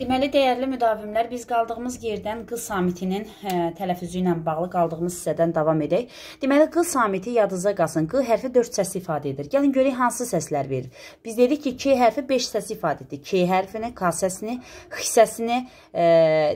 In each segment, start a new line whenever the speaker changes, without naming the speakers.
Deməli, dəyərli müdavimlər, biz qaldığımız yerdən Qız Samitinin ə, e, tələffüzü ilə bağlı qaldığımız hissədən davam edək. Deməli, Qız Samiti yadınıza qalsın. Q hərfi 4 səsi ifadə edir. Gəlin görək hansı səslər verir. Biz dedik ki, K hərfi 5 səsi ifadə edir. K hərfini, K səsini, X səsini, ə, e,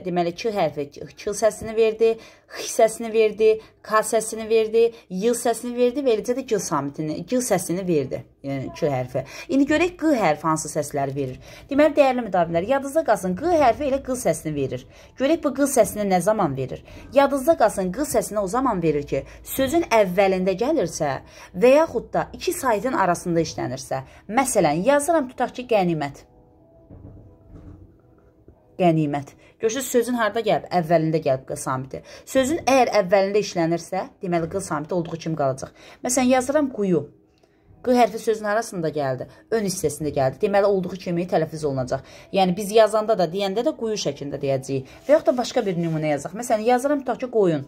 deməli Q hərfi Q səsini verdi, X səsini verdi, K səsini verdi, Y səsini verdi və eləcə də G samitini, G səsini verdi. Yəni Q hərfi. İndi görək Q hərfi hansı səsləri verir. Deməli, dəyərli müdavimlər, yadınıza qalsın qalsın, q hərfi elə q səsini verir. Görək bu q səsini nə zaman verir? Yadınızda qalsın, q səsinə o zaman verir ki, sözün əvvəlində gəlirsə və yaxud da iki saytın arasında işlənirsə. Məsələn, yazıram tutaq ki, qənimət. Qənimət. Görürsüz, sözün harada gəlib? Əvvəlində gəlib qıl samiti. Sözün əgər əvvəlində işlənirsə, deməli qıl samiti olduğu kimi qalacaq. Məsələn, yazıram quyu. Quyu Q hərfi sözün arasında gəldi, ön hissəsində gəldi. Deməli, olduğu kimi tələffüz olunacaq. Yəni, biz yazanda da, deyəndə də quyu şəklində deyəcəyik. Və yaxud da başqa bir nümunə yazaq. Məsələn, yazıram, tutaq ki, qoyun.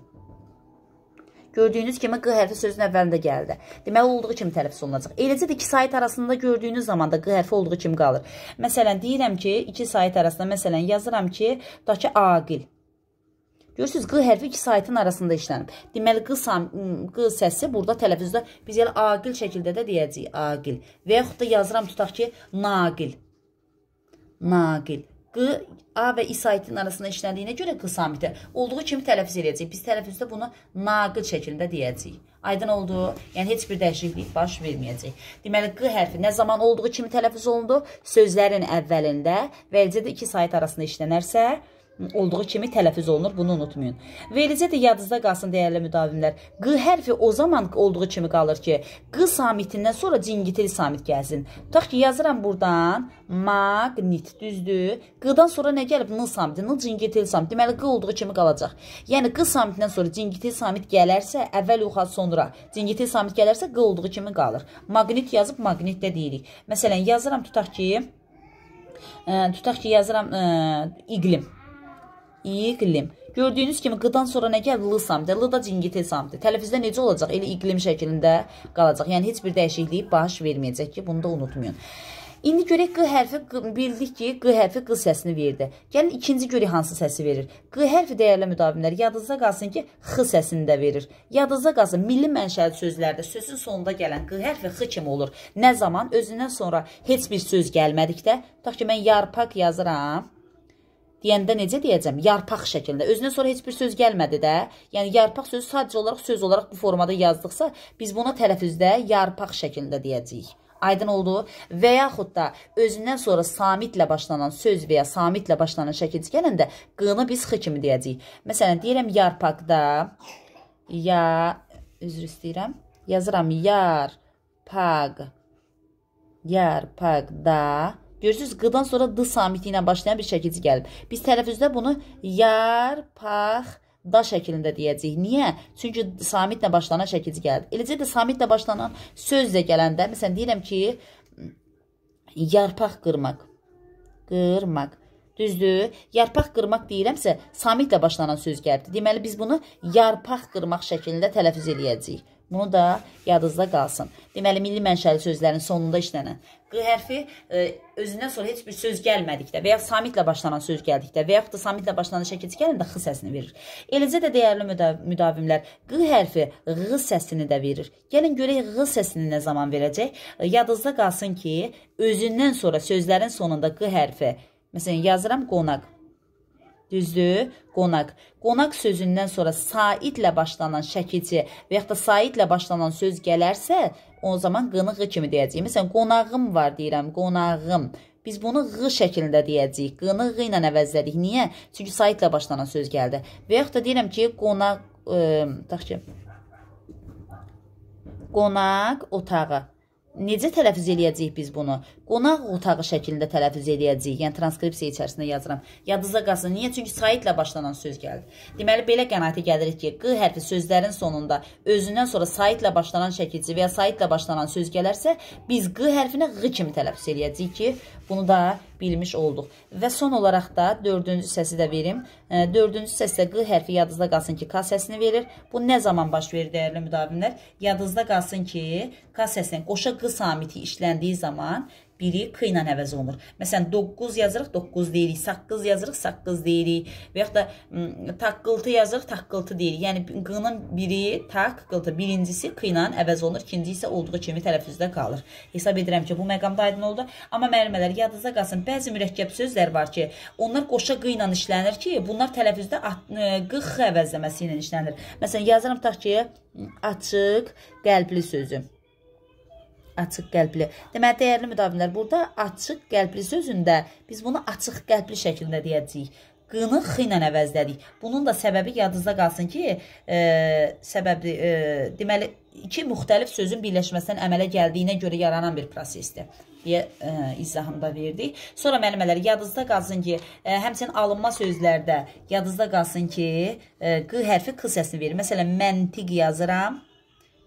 Gördüyünüz kimi q hərfi sözün əvvəlində gəldi. Deməli olduğu kimi tələffüz olunacaq. Eləcə də iki sayt arasında gördüyünüz zaman da q hərfi olduğu kimi qalır. Məsələn deyirəm ki, iki sayt arasında məsələn yazıram ki, tutaq ki, aqil. Görürsünüz, q hərfi iki saytın arasında işlənib. Deməli, q, q səsi burada tələffüzdə biz elə yəni aqil şəkildə də deyəcəyik, aqil. Və yaxud da yazıram, tutaq ki, naqil. Naqil. Q, A və İ saytın arasında işlədiyinə görə q samiti olduğu kimi tələffüz edəcəyik. Biz tələffüzdə bunu naqil şəklində deyəcəyik. Aydın oldu? Yəni, heç bir dəyişiklik baş verməyəcək. Deməli, q hərfi nə zaman olduğu kimi tələffüz olundu? Sözlərin əvvəlində və eləcə də iki sayt arasında işlənərsə, olduğu kimi tələffüz olunur, bunu unutmayın. Veriləcə də yadınızda qalsın dəyərli müdavimlər. Q hərfi o zaman olduğu kimi qalır ki, Q samitindən sonra cingitil samit gəlsin. Tutaq ki, yazıram burdan magnit, düzdür? Q-dan sonra nə gəlib? N samiti, N cingitil samit. Deməli, Q olduğu kimi qalacaq. Yəni, Q samitindən sonra cingitil samit gələrsə, əvvəl uxa sonra cingitil samit gələrsə, Q olduğu kimi qalır. Magnit yazıb magnit də deyirik. Məsələn, yazıram tutaq ki, ə, e, tutaq ki, yazıram ə, e, iqlim. İqlim. Gördüyünüz kimi qıdan sonra nə gəlir? L samiti, L da cingit samiti. Tələffüzdə necə olacaq? Elə iqlim şəklində qalacaq. Yəni heç bir dəyişiklik baş verməyəcək ki, bunu da unutmayın. İndi görək q hərfi bildik ki, q hərfi q səsini verdi. Gəlin ikinci görək hansı səsi verir. Q hərfi dəyərli müdavimlər yadınızda qalsın ki, x səsini də verir. Yadınızda qalsın milli mənşəli sözlərdə sözün sonunda gələn q hərfi x kimi olur. Nə zaman özündən sonra heç bir söz gəlmədikdə, tutaq ki, mən yarpaq yazıram deyəndə necə deyəcəm? Yarpaq şəklində. Özünə sonra heç bir söz gəlmədi də. Yəni yarpaq sözü sadəcə olaraq söz olaraq bu formada yazdıqsa, biz buna tələffüzdə yarpaq şəklində deyəcəyik. Aydın oldu? Və yaxud da özündən sonra samitlə başlanan söz və ya samitlə başlanan şəkil gələndə q-nı biz x kimi deyəcəyik. Məsələn, deyirəm yarpaqda ya üzr istəyirəm. Yazıram yarpaq. Yarpaqda Görürsünüz, qdan sonra d samiti ilə başlayan bir şəkilci gəlib. Biz tələffüzdə bunu yarpaq da şəklində deyəcəyik. Niyə? Çünki samitlə başlanan şəkilci gəldi. Eləcə də samitlə başlanan sözlə gələndə, məsələn deyirəm ki, yarpaq qırmaq. Qırmaq. Düzdür? Yarpaq qırmaq deyirəmsə, samitlə başlanan söz gəlibdi. Deməli biz bunu yarpaq qırmaq şəklində tələffüz eləyəcəyik. Bunu da yadınızda qalsın. Deməli, milli mənşəli sözlərin sonunda işlənən q hərfi ə, e, özündən sonra heç bir söz gəlmədikdə və ya samitlə başlanan söz gəldikdə və yaxud da samitlə başlanan şəkil gələndə x səsini verir. Eləcə də dəyərli müdav müdavimlər q hərfi ğ səsini də verir. Gəlin görək ğ səsini nə zaman verəcək? E, yadınızda qalsın ki, özündən sonra sözlərin sonunda q hərfi, məsələn, yazıram qonaq Düzdür? Qonaq. Qonaq sözündən sonra saidlə başlanan şəkici və yaxud da saidlə başlanan söz gələrsə, o zaman qınığı kimi deyəcəyik. Məsələn, qonağım var deyirəm, qonağım. Biz bunu ğı şəklində deyəcəyik. Qını ğı ilə əvəzlədik. Niyə? Çünki saidlə başlanan söz gəldi. Və yaxud da deyirəm ki, qonaq, ə, tax ki, qonaq otağı necə tələffüz eləyəcəyik biz bunu? Qonaq otağı şəklində tələffüz eləyəcəyik. Yəni transkripsiya içərisində yazıram. Yadınıza qalsın. Niyə? Çünki saitlə başlanan söz gəldi. Deməli belə qənaətə gəlirik ki, q hərfi sözlərin sonunda özündən sonra saitlə başlanan şəkilci və ya saitlə başlanan söz gələrsə, biz q hərfinə ğ kimi tələffüz eləyəcəyik ki, bunu da bilmiş olduq. Və son olaraq da 4-cü səsi də verim. Dördüncü səsdə q hərfi yadınızda qalsın ki, k səsini verir. Bu nə zaman baş verir dəyərli müdavimlər? Yadınızda qalsın ki, k səsinin qoşa q samiti işləndiyi zaman biri k ilə əvəz olunur. Məsələn, 9 yazırıq, 9 deyirik, 8 yazırıq, 8 deyirik və yaxud da taqqıltı yazırıq, taqqıltı deyirik. Yəni, q-nın biri taqqıltı, birincisi k ilə əvəz olunur, ikinci isə olduğu kimi tələffüzdə qalır. Hesab edirəm ki, bu məqamda aydın oldu. Amma müəllimələr, yadınıza qalsın, bəzi mürəkkəb sözlər var ki, onlar qoşa q ilə işlənir ki, bunlar tələffüzdə q-x əvəzləməsi ilə işlənir. Məsələn, yazıram tutaq ki, açıq qəlbli sözü açıq qəlbli. Deməli, dəyərli müdavinlər, burada açıq qəlbli sözündə biz bunu açıq qəlbli şəklində deyəcəyik. Qını xı ilə əvəzlədik. Bunun da səbəbi yadınızda qalsın ki, e, səbəbi, e, deməli, iki müxtəlif sözün birləşməsindən əmələ gəldiyinə görə yaranan bir prosesdir deyə ə, e, izahında verdik. Sonra müəllimələr yadınızda qalsın ki, ə, e, həmçinin alınma sözlərdə yadınızda qalsın ki, ə, e, q hərfi q səsini verir. Məsələn, məntiq yazıram,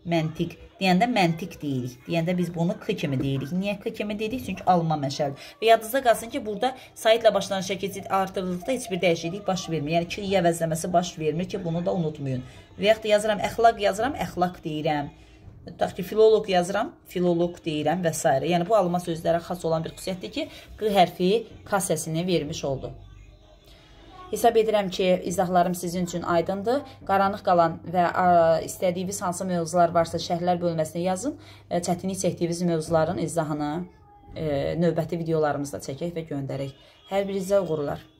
Məntiq. Deyəndə məntiq deyirik. Deyəndə biz bunu k kimi deyirik. Niyə k kimi deyirik? Çünki alma məşəl. Və yadınızda qalsın ki, burada sayıqla başlanan şəkil artırılıqda heç bir dəyişiklik baş vermir. Yəni, kiriyə əvəzləməsi baş vermir ki, bunu da unutmayın. Və yaxud da yazıram, əxlaq yazıram, əxlaq deyirəm. Tutaq ki, filolog yazıram, filolog deyirəm və s. Yəni, bu alma sözlərə xas olan bir xüsusiyyətdir ki, q hərfi k səsini vermiş oldu. Hesab edirəm ki, izahlarım sizin üçün aydındır. Qaranlıq qalan və istədiyiniz hansı mövzular varsa şərhlər bölməsinə yazın. E, Çətinlik çəkdiyiniz mövzuların izahını e, növbəti videolarımızda çəkək və göndərək. Hər birinizə uğurlar.